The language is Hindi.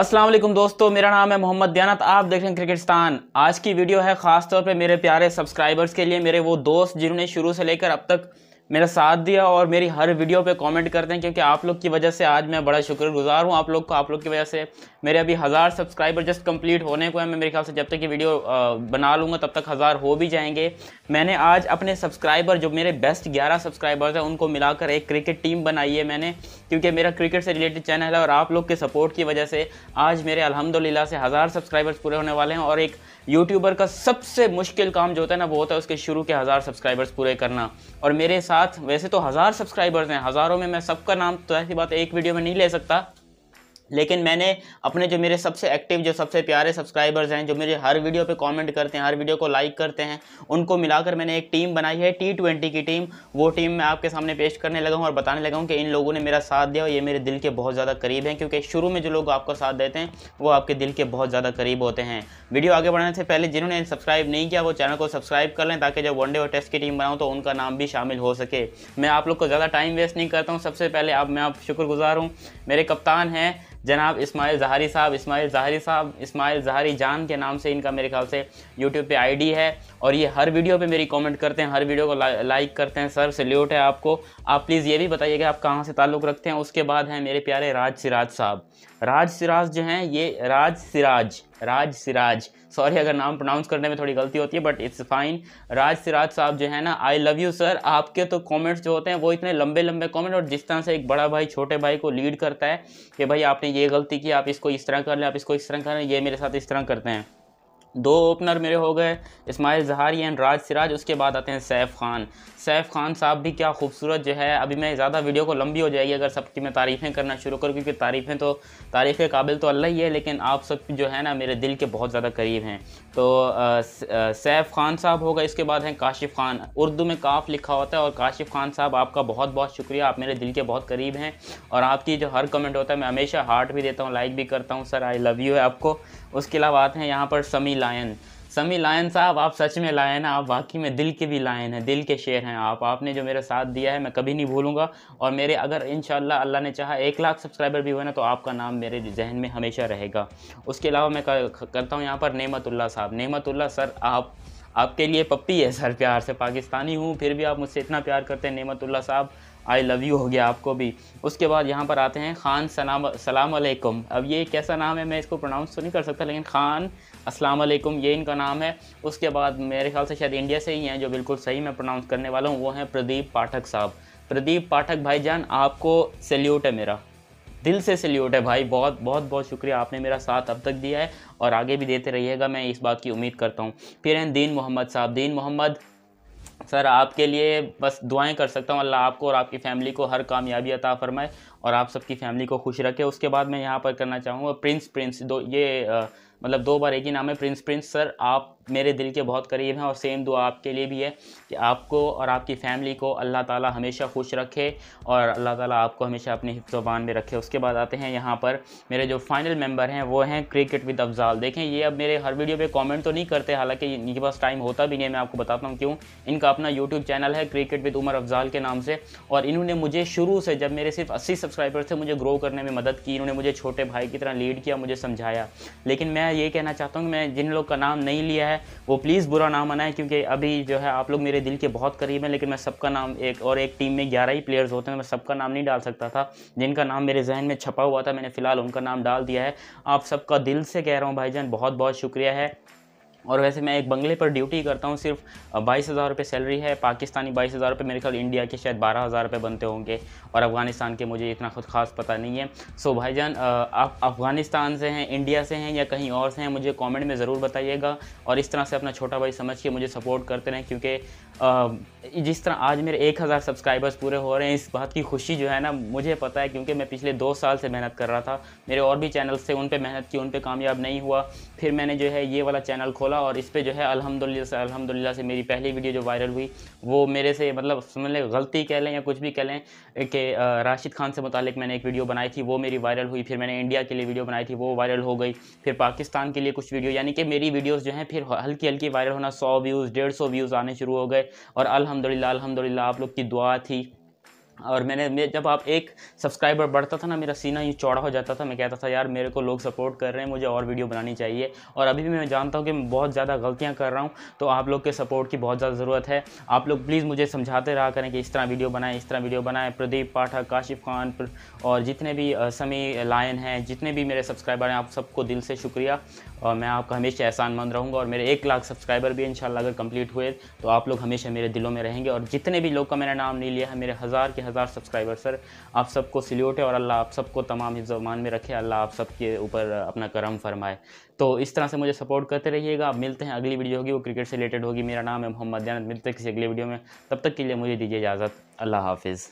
अस्सलाम वालेकुम दोस्तों मेरा नाम है मोहम्मद दयानत आप देख रहे हैं क्रिकेटस्तान आज की वीडियो है खासतौर पे मेरे प्यारे सब्सक्राइबर्स के लिए मेरे वो दोस्त जिन्होंने शुरू से लेकर अब तक मेरा साथ दिया और मेरी हर वीडियो पे कमेंट करते हैं क्योंकि आप लोग की वजह से आज मैं बड़ा शुक्रगुजार हूँ आप लोग को आप लोग की वजह से मेरे अभी हज़ार सब्सक्राइबर जस्ट कंप्लीट होने को है मैं मेरे ख्याल से जब तक ये वीडियो बना लूँगा तब तक हज़ार हो भी जाएंगे मैंने आज अपने सब्सक्राइबर जो मेरे बेस्ट ग्यारह सब्सक्राइबर्स हैं उनको मिलाकर एक क्रिकेट टीम बनाई है मैंने क्योंकि मेरा क्रिकेट से रिलेटेड चैनल है और आप लोग के सपोर्ट की वजह से आज मेरे अलहमदिल्ला से हज़ार सब्सक्राइबर्स पूरे होने वाले हैं और एक यूट्यूबर का सबसे मुश्किल काम जो होता है ना वो होता है उसके शुरू के हज़ार सब्सक्राइबर्स पूरे करना और मेरे साथ साथ वैसे तो हज़ार सब्सक्राइबर्स हैं हज़ारों में मैं सबका नाम तो ऐसी बात एक वीडियो में नहीं ले सकता लेकिन मैंने अपने जो मेरे सबसे एक्टिव जो सबसे प्यारे सब्सक्राइबर्स हैं जो मेरे हर वीडियो पे कमेंट करते हैं हर वीडियो को लाइक करते हैं उनको मिलाकर मैंने एक टीम बनाई है टी ट्वेंटी की टीम वो टीम मैं आपके सामने पेश करने लगा हूँ और बताने लगा हूँ कि इन लोगों ने मेरा साथ दिया और ये मेरे दिल के बहुत ज़्यादा करीब हैं क्योंकि शुरू में जो लोग आपका साथ देते हैं वो आपके दिल के बहुत ज़्यादा करीब होते हैं वीडियो आगे बढ़ाने से पहले जिन्होंने सब्सक्राइब नहीं किया वो चैनल को सब्सक्राइब कर लें ताकि जब वनडे और टेस्ट की टीम बनाऊँ तो उनका नाम भी शामिल हो सके मैं आप लोग को ज़्यादा टाइम वेस्ट नहीं करता हूँ सबसे पहले आप मैं आप शुक्रगुजार हूँ मेरे कप्तान हैं जनाब इस्माइल जहारी साहब इस्माइल जहारी साहब इस्माइल जहारी जान के नाम से इनका मेरे ख्याल से यूट्यूब पे आईडी है और ये हर वीडियो पे मेरी कमेंट करते हैं हर वीडियो को ला, लाइक करते हैं सर सल्यूट है आपको आप प्लीज़ ये भी बताइए कि आप कहाँ से ताल्लुक़ रखते हैं उसके बाद हैं मेरे प्यारे राज सिराज साहब राज सिराज जो हैं ये राज सिराज राज सिराज सॉरी अगर नाम प्रोनाउंस करने में थोड़ी गलती होती है but it's fine Raj Siraj साहब जो है ना आई लव यू सर आपके तो कमेंट्स जो होते हैं वो इतने लंबे लंबे कमेंट और जिस तरह से एक बड़ा भाई छोटे भाई को लीड करता है कि भाई आपने ये गलती की आप इसको इस तरह कर लें आप इसको इस तरह कर लें ये मेरे साथ इस तरह करते हैं दो ओपनर मेरे हो गए इस्माइल जहारी एंड राज सिराज उसके बाद आते हैं सैफ़ खान सैफ़ खान साहब भी क्या खूबसूरत जो है अभी मैं ज़्यादा वीडियो को लंबी हो जाएगी अगर सबकी मैं तारीफ़ें करना शुरू करूँ क्योंकि तारीफ़ें तो तारीफ़ काबिल तो अल्लाह ही है लेकिन आप सब जो है ना मेरे दिल के बहुत ज़्यादा करीब हैं तो सैफ़ खान साहब होगा इसके बाद हैं काशिफ़ खान उर्दू में काफ़ लिखा होता है और काशिफ़ खान साहब आपका बहुत बहुत शुक्रिया आप मेरे दिल के बहुत करीब हैं और आपकी जो हर कमेंट होता है मैं हमेशा हार्ट भी देता हूँ लाइक भी करता हूँ सर आई लव यू है आपको उसके अलावा आते हैं यहाँ पर समी लायन समी लायन साहब आप सच में लायन हैं आप वाकई में दिल के भी लायन हैं दिल के शेर हैं आप आपने जो मेरा साथ दिया है मैं कभी नहीं भूलूंगा और मेरे अगर इन अल्लाह ने चाहा एक लाख सब्सक्राइबर भी हुए ना तो आपका नाम मेरे जहन में हमेशा रहेगा उसके अलावा मैं करता हूँ यहाँ पर नेमतुल्ला साहब नेमतुल्ला सर आप आपके लिए पप्पी है सर प्यार से पाकिस्तानी हूँ फिर भी आप मुझसे इतना प्यार करते हैं नेमतुल्ला साहब आई लव यू हो गया आपको भी उसके बाद यहाँ पर आते हैं ख़ान सलाम सलाम अब ये कैसा नाम है मैं इसको प्रोनाउंस तो नहीं कर सकता लेकिन ख़ान असलकुम ये इनका नाम है उसके बाद मेरे ख्याल से शायद इंडिया से ही हैं जो बिल्कुल सही मैं प्रोनाउंस करने वाला हूँ वो हैं प्रदीप पाठक साहब प्रदीप पाठक भाई जान आपको सल्यूट है मेरा दिल से सल्यूट है भाई बहुत बहुत बहुत शुक्रिया आपने मेरा साथ अब तक दिया है और आगे भी देते रहिएगा मैं इस बात की उम्मीद करता हूँ फिर हैं दीन मोहम्मद साहब दीन मोहम्मद सर आपके लिए बस दुआएं कर सकता हूँ अल्लाह आपको और आपकी फ़ैमिली को हर कामयाबी अता फरमाए और आप सबकी फ़ैमिली को खुश रखे उसके बाद मैं यहाँ पर करना चाहूँगा प्रिंस प्रिंस दो ये मतलब दो बार एक ही नाम है प्रिंस प्रिंस सर आप मेरे दिल के बहुत करीब हैं और सेम दुआ आपके लिए भी है कि आपको और आपकी फैमिली को अल्लाह ताला हमेशा खुश रखे और अल्लाह ताला आपको हमेशा अपनी हिफ्जबान में रखे उसके बाद आते हैं यहाँ पर मेरे जो फाइनल मेंबर हैं वो हैं क्रिकेट विद अफजाल देखें ये अब मेरे हर वीडियो पर कॉमेंट तो नहीं करते हालाँकि इनके पास टाइम होता भी नहीं मैं आपको बताता हूँ क्यों इनका अपना यूट्यूब चैनल है क्रिकेट विद उमर अफजाल के नाम से और इन्होंने मुझे शुरू से जब मेरे सिर्फ अस्सी सब्सक्राइबर थे मुझे ग्रो करने में मदद की इन्होंने मुझे छोटे भाई की तरह लीड किया मुझे समझाया लेकिन मैं ये कहना चाहता हूँ कि मैं जिन लोग का नाम नहीं लिया है वो प्लीज़ बुरा ना बनाए क्योंकि अभी जो है आप लोग मेरे दिल के बहुत करीब हैं लेकिन मैं सबका नाम एक और एक टीम में ग्यारह ही प्लेयर्स होते हैं मैं सबका नाम नहीं डाल सकता था जिनका नाम मेरे जहन में छपा हुआ था मैंने फ़िलहाल उनका नाम डाल दिया है आप सबका दिल से कह रहा हूँ भाईजान बहुत बहुत शुक्रिया है और वैसे मैं एक बंगले पर ड्यूटी करता हूँ सिर्फ बाईस हज़ार रुपये सैलरी है पाकिस्तानी बाईस हज़ार रुपये मेरे ख्याल इंडिया के शायद बारह हज़ार रुपये बनते होंगे और अफ़गानिस्तान के मुझे इतना खुद खास पता नहीं है सो भाईजान आप अफ़गानिस्तान से हैं इंडिया से हैं या कहीं और से हैं मुझे कॉमेंट में ज़रूर बताइएगा और इस तरह से अपना छोटा भाई समझ के मुझे सपोर्ट करते रहें क्योंकि जिस तरह आज मेरे एक हज़ार सब्सक्राइबर्स पूरे हो रहे हैं इस बात की खुशी जो है ना मुझे पता है क्योंकि मैं पिछले दो साल से मेहनत कर रहा था मेरे और भी चैनल्स थे उन पे मेहनत की उन पे कामयाब नहीं हुआ फिर मैंने जो है ये वाला चैनल खोला और इस पर जो है अलहमदिल्ला से अलहमदिल्ला से मेरी पहली वीडियो जो वायरल हुई वो मेरे से मतलब समझ लें गलती कह लें या कुछ भी कह लें कि राशिद खान से मुतलिक मैंने एक वीडियो बनाई थी वो मेरी वायरल हुई फिर मैंने इंडिया के लिए वीडियो बनाई थी वो वायरल हो गई फिर पाकिस्तान के लिए कुछ वीडियो यानी कि मेरी वीडियोज़ जो हैं फिर हल्की हल्की वायरल होना सौ व्यूज़ डेढ़ सौ व्यूज़ आने शुरू हो गए और अलहमदिल्ला अलहमदिल्ला आप लोग की दुआ थी और मैंने मैं जब आप एक सब्सक्राइबर बढ़ता था ना मेरा सीना यूँ चौड़ा हो जाता था मैं कहता था यार मेरे को लोग सपोर्ट कर रहे हैं मुझे और वीडियो बनानी चाहिए और अभी भी मैं जानता हूँ कि मैं बहुत ज़्यादा गलतियाँ कर रहा हूँ तो आप लोग के सपोर्ट की बहुत ज़्यादा ज़रूरत है आप लोग प्लीज़ मुझे समझाते रहा करें कि इस तरह वीडियो बनाएं इस तरह वीडियो बनाएं प्रदीप पाठक काशिफ खान और जितने भी समी लायन हैं जितने भी मेरे सब्सक्राइबर हैं आप सबको दिल से शुक्रिया और मैं आपका हमेशा एहसान मंद रहूँगा और मेरे एक लाख सब्सक्राइबर भी इन अगर कंप्लीट हुए तो आप लोग हमेशा मेरे दिलों में रहेंगे और जितने भी लोग का मैंने नाम नहीं लिया है मेरे हज़ार के हज़ार सब्सक्राइबर सर आप सबको सल्यूट है और अल्लाह आप सबको तमाम हिफ्जमान में रखे अल्लाह आप सबके ऊपर अपना करम फरमाए तो इस तरह से मुझे सपोर्ट करते रहिएगा आप मिलते हैं अगली वीडियो होगी वो क्रिकेट से रिलेटेड होगी मेरा नाम है मोहम्मद जानत मिलते हैं किसी अगले वीडियो में तब तक के लिए मुझे दीजिए इजाज़त अल्लाह हाफिज़